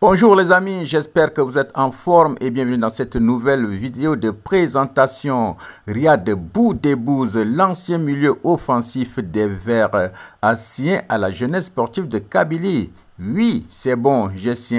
Bonjour les amis, j'espère que vous êtes en forme et bienvenue dans cette nouvelle vidéo de présentation. Riyad Boudebouze, l'ancien milieu offensif des Verts, assis à la jeunesse sportive de Kabylie. Oui, c'est bon,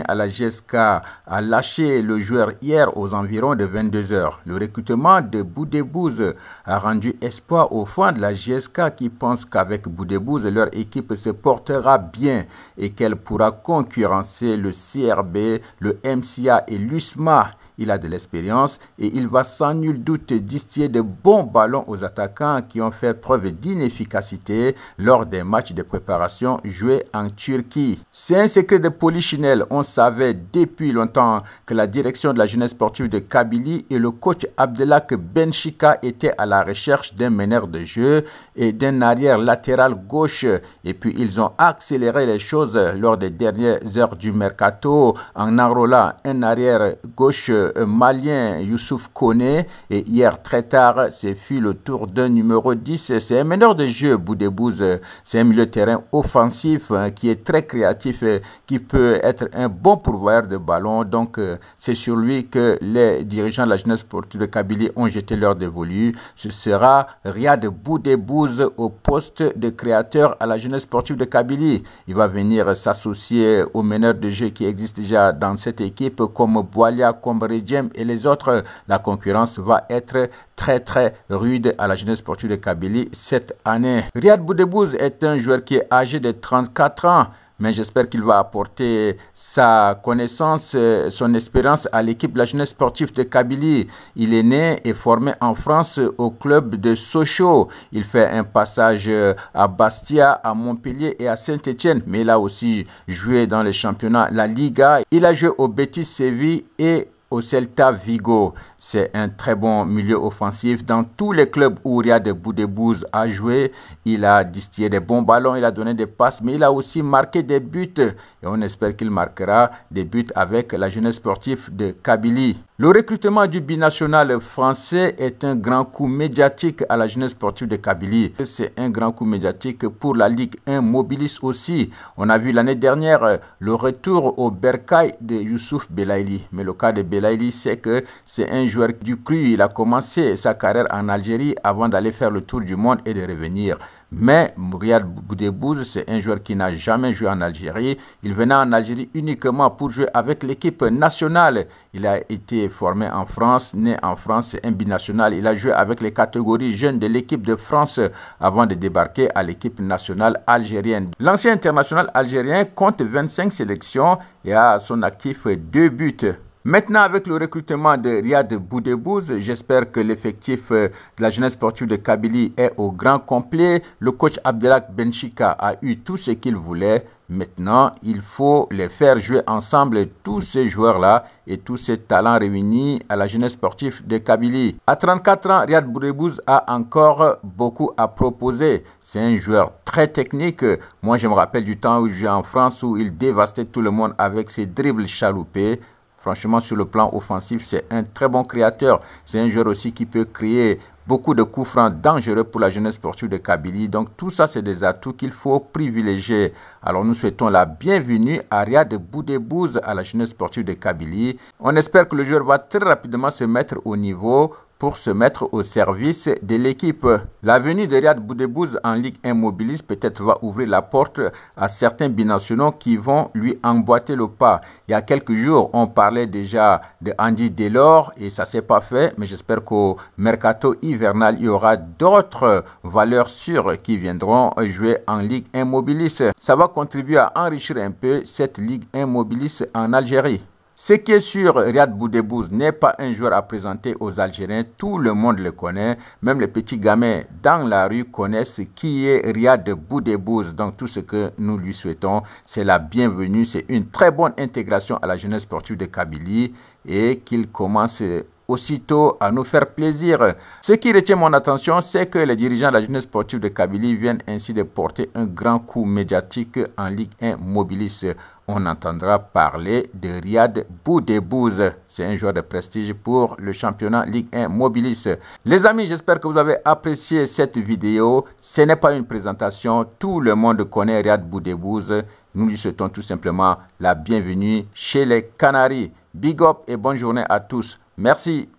à la GSK a lâché le joueur hier aux environs de 22 heures. Le recrutement de Boudébouze a rendu espoir aux fond de la GSK qui pensent qu'avec Boudébouze, leur équipe se portera bien et qu'elle pourra concurrencer le CRB, le MCA et l'USMA il a de l'expérience et il va sans nul doute distiller de bons ballons aux attaquants qui ont fait preuve d'inefficacité lors des matchs de préparation joués en Turquie. C'est un secret de Polichinelle. On savait depuis longtemps que la direction de la jeunesse sportive de Kabylie et le coach Abdelak Benchika étaient à la recherche d'un meneur de jeu et d'un arrière latéral gauche. Et puis ils ont accéléré les choses lors des dernières heures du mercato en enrôlant un arrière gauche euh, malien Youssouf Kone. Et hier, très tard, c'est fut le tour d'un numéro 10. C'est un meneur de jeu, Boudébouze. C'est un milieu de terrain offensif euh, qui est très créatif, et euh, qui peut être un bon pourvoyeur de ballon. Donc, c'est sur lui que les dirigeants de la jeunesse sportive de Kabylie ont jeté leur dévolu. Ce sera Riyad Boudébouze au poste de créateur à la jeunesse sportive de Kabylie. Il va venir s'associer au meneur de jeu qui existe déjà dans cette équipe, comme Boalia, comme et les autres. La concurrence va être très très rude à la jeunesse sportive de Kabylie cette année. Riyad Boudebouz est un joueur qui est âgé de 34 ans mais j'espère qu'il va apporter sa connaissance, euh, son expérience à l'équipe de la jeunesse sportive de Kabylie. Il est né et formé en France au club de Sochaux. Il fait un passage euh, à Bastia, à Montpellier et à Saint-Etienne, mais il a aussi joué dans les championnats La Liga. Il a joué au Betis Séville et au Celta Vigo. C'est un très bon milieu offensif. Dans tous les clubs où il y a joué, il a distillé des bons ballons, il a donné des passes, mais il a aussi marqué des buts. Et on espère qu'il marquera des buts avec la jeunesse sportive de Kabylie. Le recrutement du binational français est un grand coup médiatique à la jeunesse sportive de Kabylie. C'est un grand coup médiatique pour la Ligue 1 mobilise aussi. On a vu l'année dernière euh, le retour au Berkay de Youssouf Belaili. Mais le cas de Belaili, c'est que c'est un joueur du cru. Il a commencé sa carrière en Algérie avant d'aller faire le tour du monde et de revenir. Mais Mouriad Boudebouz, c'est un joueur qui n'a jamais joué en Algérie. Il venait en Algérie uniquement pour jouer avec l'équipe nationale. Il a été formé en France, né en France, un binational. Il a joué avec les catégories jeunes de l'équipe de France avant de débarquer à l'équipe nationale algérienne. L'ancien international algérien compte 25 sélections et a à son actif deux buts. Maintenant, avec le recrutement de Riyad Boudebouz, j'espère que l'effectif euh, de la jeunesse sportive de Kabylie est au grand complet. Le coach Abdelak Benchika a eu tout ce qu'il voulait. Maintenant, il faut les faire jouer ensemble, tous ces joueurs-là et tous ces talents réunis à la jeunesse sportive de Kabylie. À 34 ans, Riyad Boudebouz a encore beaucoup à proposer. C'est un joueur très technique. Moi, je me rappelle du temps où il en France où il dévastait tout le monde avec ses dribbles chaloupés. Franchement, sur le plan offensif, c'est un très bon créateur. C'est un joueur aussi qui peut créer beaucoup de coups francs dangereux pour la jeunesse sportive de Kabylie. Donc tout ça, c'est des atouts qu'il faut privilégier. Alors nous souhaitons la bienvenue à Riyad Boudébouz à la jeunesse sportive de Kabylie. On espère que le joueur va très rapidement se mettre au niveau pour se mettre au service de l'équipe. La venue de Riyad Boudebouz en Ligue 1 peut-être va ouvrir la porte à certains binationaux qui vont lui emboîter le pas. Il y a quelques jours, on parlait déjà de Andy Delors et ça s'est pas fait, mais j'espère qu'au mercato hivernal, il y aura d'autres valeurs sûres qui viendront jouer en Ligue 1 Ça va contribuer à enrichir un peu cette Ligue 1 en Algérie. Ce qui est sûr, Riyad Boudebouz n'est pas un joueur à présenter aux Algériens. Tout le monde le connaît. Même les petits gamins dans la rue connaissent qui est Riyad Boudebouz. Donc tout ce que nous lui souhaitons, c'est la bienvenue. C'est une très bonne intégration à la jeunesse sportive de Kabylie et qu'il commence aussitôt à nous faire plaisir. Ce qui retient mon attention, c'est que les dirigeants de la jeunesse sportive de Kabylie viennent ainsi de porter un grand coup médiatique en Ligue 1 Mobilis. On entendra parler de Riyad Boudebouz. C'est un joueur de prestige pour le championnat Ligue 1 Mobilis. Les amis, j'espère que vous avez apprécié cette vidéo. Ce n'est pas une présentation. Tout le monde connaît Riyad Boudebouz. Nous lui souhaitons tout simplement la bienvenue chez les Canaries. Big up et bonne journée à tous. Merci.